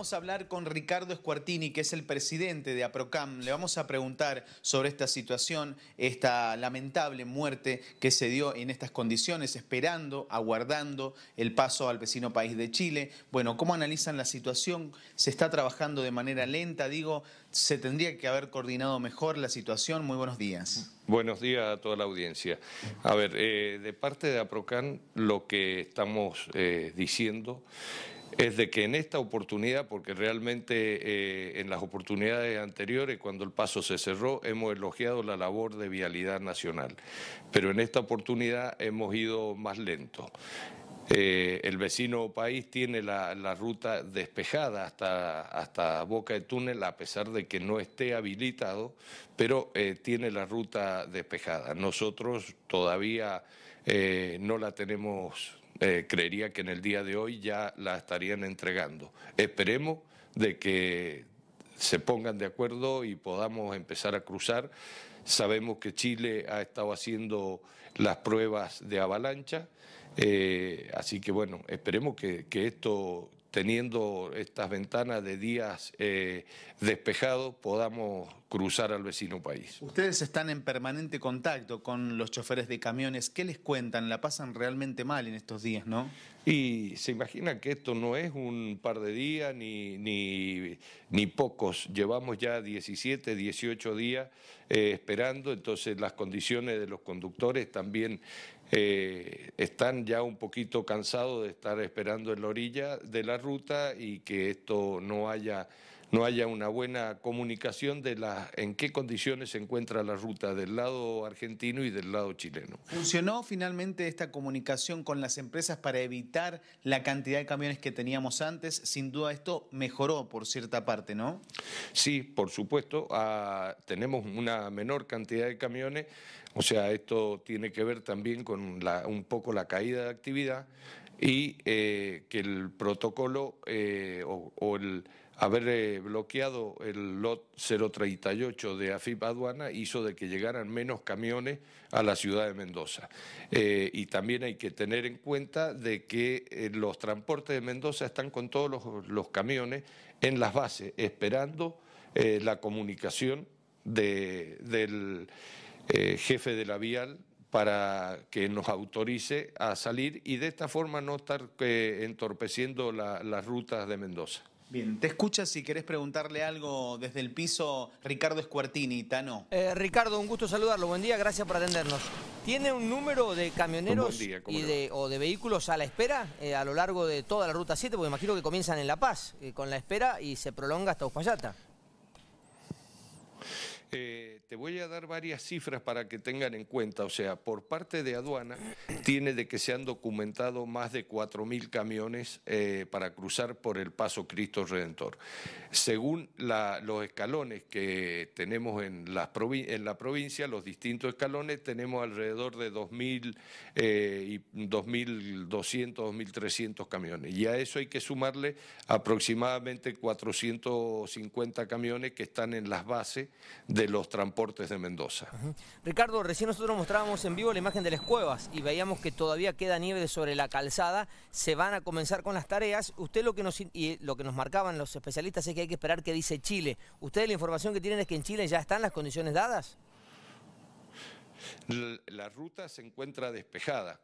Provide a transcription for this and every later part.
vamos a hablar con Ricardo Escuartini, que es el presidente de APROCAM. Le vamos a preguntar sobre esta situación, esta lamentable muerte que se dio en estas condiciones, esperando, aguardando el paso al vecino país de Chile. Bueno, ¿cómo analizan la situación? ¿Se está trabajando de manera lenta? Digo, ¿se tendría que haber coordinado mejor la situación? Muy buenos días. Buenos días a toda la audiencia. A ver, eh, de parte de APROCAM, lo que estamos eh, diciendo es de que en esta oportunidad, porque realmente eh, en las oportunidades anteriores, cuando el paso se cerró, hemos elogiado la labor de Vialidad Nacional, pero en esta oportunidad hemos ido más lento. Eh, el vecino país tiene la, ruta despejada hasta, hasta Boca de Túnel, a pesar de que no esté habilitado, pero eh, tiene la ruta despejada. Nosotros todavía no la tenemos eh, creería que en el día de hoy ya la estarían entregando. Esperemos de que se pongan de acuerdo y podamos empezar a cruzar. Sabemos que Chile ha estado haciendo las pruebas de avalancha, eh, así que bueno, esperemos que, que esto teniendo estas ventanas de días eh, despejados, podamos cruzar al vecino país. Ustedes están en permanente contacto con los choferes de camiones. ¿Qué les cuentan? La pasan realmente mal en estos días, ¿no? Y se imagina que esto no es un par de días ni, ni, ni pocos. Llevamos ya 17, 18 días eh, esperando, entonces las condiciones de los conductores también eh, están ya un poquito cansados de estar esperando en la orilla de la ruta y que esto no haya no haya una buena comunicación de la, en qué condiciones se encuentra la ruta del lado argentino y del lado chileno. ¿Funcionó finalmente esta comunicación con las empresas para evitar la cantidad de camiones que teníamos antes? Sin duda esto mejoró por cierta parte, ¿no? Sí, por supuesto. Ah, tenemos una menor cantidad de camiones, o sea, esto tiene que ver también con la, un poco la caída de actividad y eh, que el protocolo eh, o el haber eh, bloqueado el lot 038 de AFIP Aduana hizo de que llegaran menos camiones a la ciudad de Mendoza. Eh, y también hay que tener en cuenta de que eh, los transportes de Mendoza están con todos los, camiones en las bases, esperando la comunicación del jefe de la vial para que nos autorice a salir y de esta forma no estar entorpeciendo las rutas de Mendoza. Bien, te escuchas si querés preguntarle algo desde el piso, Ricardo Escuartini, Tano. Eh, Ricardo, un gusto saludarlo, buen día, gracias por atendernos. ¿Tiene un número de camioneros y de, o de vehículos a la espera eh, a lo largo de toda la Ruta 7? Porque imagino que comienzan en La Paz, eh, con la espera y se prolonga hasta Uspallata. Te voy a dar varias cifras para que tengan en cuenta. O sea, por parte de aduana tiene de que se han documentado más de 4.000 camiones eh, para cruzar por el paso Cristo Redentor. Según los escalones que tenemos en la, provincia, los distintos escalones, tenemos alrededor de 2.200, 2.300 eh, camiones. Y a eso hay que sumarle aproximadamente 450 camiones que están en las bases de los transportes Cortes de Mendoza. Ricardo, recién nosotros mostrábamos en vivo la imagen de las cuevas y veíamos que todavía queda nieve sobre la calzada. Se van a comenzar con las tareas. Usted lo que nos, y lo que nos marcaban los especialistas es que hay que esperar qué dice Chile. ¿Ustedes la información que tienen es que en Chile ya están las condiciones dadas? La ruta se encuentra despejada,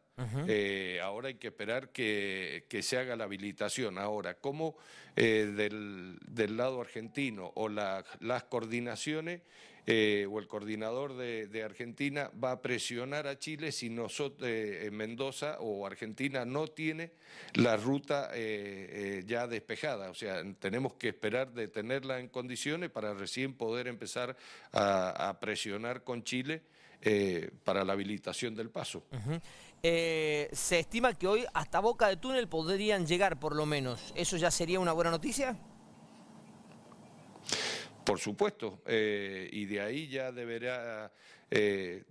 eh, ahora hay que esperar que, se haga la habilitación. Ahora, ¿cómo eh, del, lado argentino o las coordinaciones eh, o el coordinador de, Argentina va a presionar a Chile si nosotros, Mendoza o Argentina no tiene la ruta ya despejada? O sea, tenemos que esperar de tenerla en condiciones para recién poder empezar a, presionar con Chile. para la habilitación del paso. Eh, se estima que hoy hasta Boca de Túnel podrían llegar por lo menos. ¿Eso ya sería una buena noticia? Por supuesto, eh, y de ahí ya deberá eh,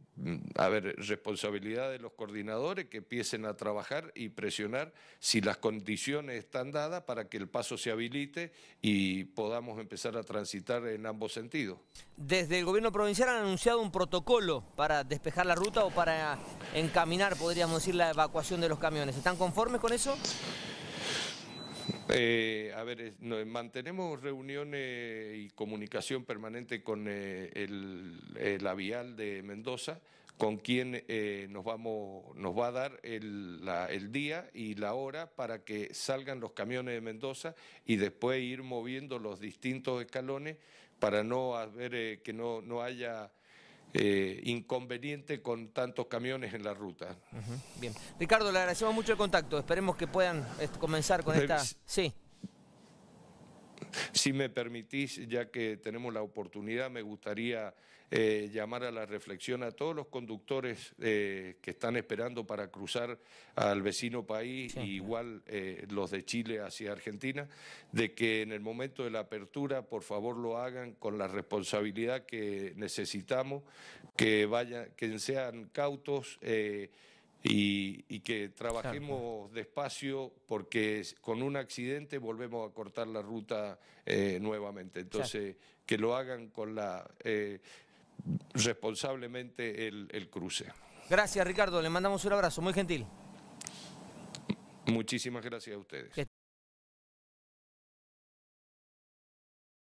haber responsabilidad de los coordinadores que empiecen a trabajar y presionar si las condiciones están dadas para que el paso se habilite y podamos empezar a transitar en ambos sentidos. Desde el gobierno provincial han anunciado un protocolo para despejar la ruta o para encaminar, podríamos decir, la evacuación de los camiones. ¿Están conformes con eso? Eh, a ver, mantenemos reuniones y comunicación permanente con eh, el, eh, avial de Mendoza, con quien eh, nos, vamos, nos va a dar el, día y la hora para que salgan los camiones de Mendoza y después ir moviendo los distintos escalones para no haber que no, no haya eh, inconveniente con tantos camiones en la ruta. Bien. Ricardo, le agradecemos mucho el contacto. Esperemos que puedan eh, comenzar con esta... Sí. Si me permitís, ya que tenemos la oportunidad, me gustaría eh, llamar a la reflexión a todos los conductores eh, que están esperando para cruzar al vecino país, igual eh, los de Chile hacia Argentina, de que en el momento de la apertura, por favor, lo hagan con la responsabilidad que necesitamos, que, vayan, que sean cautos y, que trabajemos despacio porque con un accidente volvemos a cortar la ruta eh, nuevamente. Entonces, que lo hagan con la eh, responsablemente el, el cruce. Gracias Ricardo, le mandamos un abrazo, muy gentil. Muchísimas gracias a ustedes.